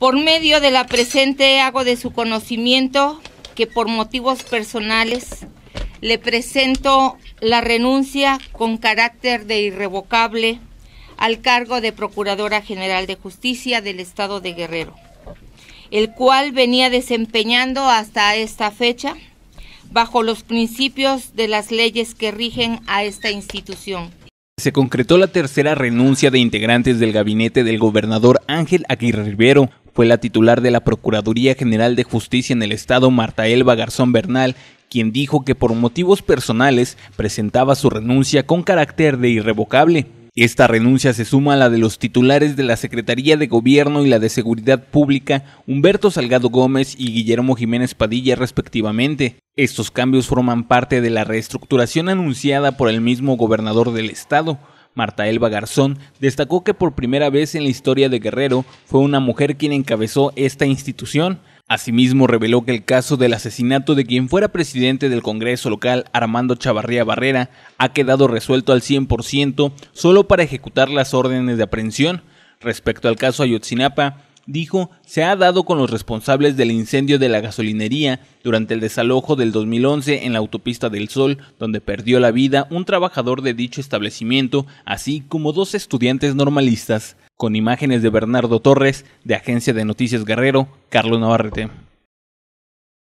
Por medio de la presente hago de su conocimiento que por motivos personales le presento la renuncia con carácter de irrevocable al cargo de Procuradora General de Justicia del Estado de Guerrero, el cual venía desempeñando hasta esta fecha bajo los principios de las leyes que rigen a esta institución. Se concretó la tercera renuncia de integrantes del gabinete del gobernador Ángel Aguirre Rivero fue la titular de la Procuraduría General de Justicia en el Estado, Marta Elba Garzón Bernal, quien dijo que por motivos personales presentaba su renuncia con carácter de irrevocable. Esta renuncia se suma a la de los titulares de la Secretaría de Gobierno y la de Seguridad Pública, Humberto Salgado Gómez y Guillermo Jiménez Padilla respectivamente. Estos cambios forman parte de la reestructuración anunciada por el mismo gobernador del estado, Marta Elba Garzón, destacó que por primera vez en la historia de Guerrero fue una mujer quien encabezó esta institución. Asimismo, reveló que el caso del asesinato de quien fuera presidente del Congreso local, Armando Chavarría Barrera, ha quedado resuelto al 100% solo para ejecutar las órdenes de aprehensión. Respecto al caso Ayotzinapa, dijo se ha dado con los responsables del incendio de la gasolinería durante el desalojo del 2011 en la autopista del Sol, donde perdió la vida un trabajador de dicho establecimiento, así como dos estudiantes normalistas. Con imágenes de Bernardo Torres, de Agencia de Noticias Guerrero, Carlos Navarrete.